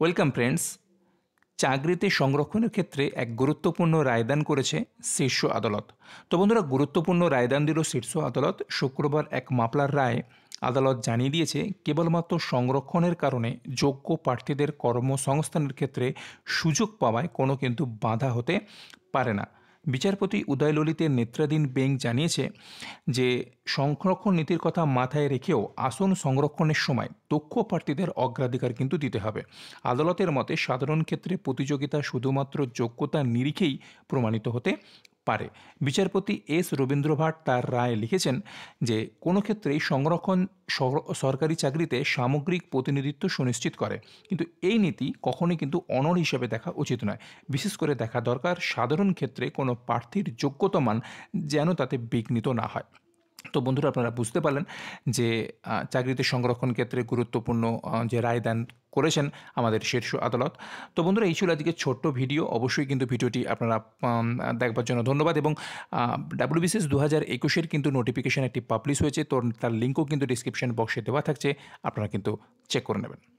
welcome friends চাকরিতে সংরক্ষণের ক্ষেত্রে এক গুরুত্বপূর্ণ রায়দান করেছে শীর্ষ আদালত তো বন্ধুরা গুরুত্বপূর্ণ রায়দান দিল শীর্ষ আদালত শুক্রবার এক মামলার রায় আদালত জানিয়ে দিয়েছে কেবলমাত্র সংরক্ষণের কারণে যোগ্য প্রার্থীদের কর্মসংস্থানের ক্ষেত্রে সুযোগ পাওয়ায় কোনো কিন্তু বাধা হতে পারে না বিচারপতি উদয় ললিতের নেত্রাধীন বেঞ্চ জানিয়েছে যে সংরক্ষণ নীতির কথা মাথায় রেখেও আসন সংরক্ষণের সময় দক্ষ প্রার্থীদের অগ্রাধিকার কিন্তু দিতে হবে আদালতের মতে সাধারণ ক্ষেত্রে প্রতিযোগিতা শুধুমাত্র যোগ্যতা নিরিখেই প্রমাণিত হতে পারে বিচারপতি এস রবীন্দ্র ভাট তার রায়ে লিখেছেন যে কোনো ক্ষেত্রেই সংরক্ষণ সরকারি চাকরিতে সামগ্রিক প্রতিনিধিত্ব সুনিশ্চিত করে কিন্তু এই নীতি কখনোই কিন্তু অনর হিসেবে দেখা উচিত নয় বিশেষ করে দেখা দরকার সাধারণ ক্ষেত্রে কোনো প্রার্থীর যোগ্যতমান যেন তাতে বিঘ্নিত না হয় তো বন্ধুরা আপনারা বুঝতে পারলেন যে চাকরিতে সংরক্ষণ ক্ষেত্রে গুরুত্বপূর্ণ যে রায় দেন করেছেন আমাদের শীর্ষ আদালত তো বন্ধুরা এই ছিল আজকে ছোট্ট ভিডিও অবশ্যই কিন্তু ভিডিওটি আপনারা দেখবার জন্য ধন্যবাদ এবং ডাব্লিউবিসিএস দু হাজার একুশের কিন্তু নোটিফিকেশান একটি পাবলিশ হয়েছে তো তার লিঙ্কও কিন্তু ডিসক্রিপশন বক্সে দেওয়া থাকছে আপনারা কিন্তু চেক করে নেবেন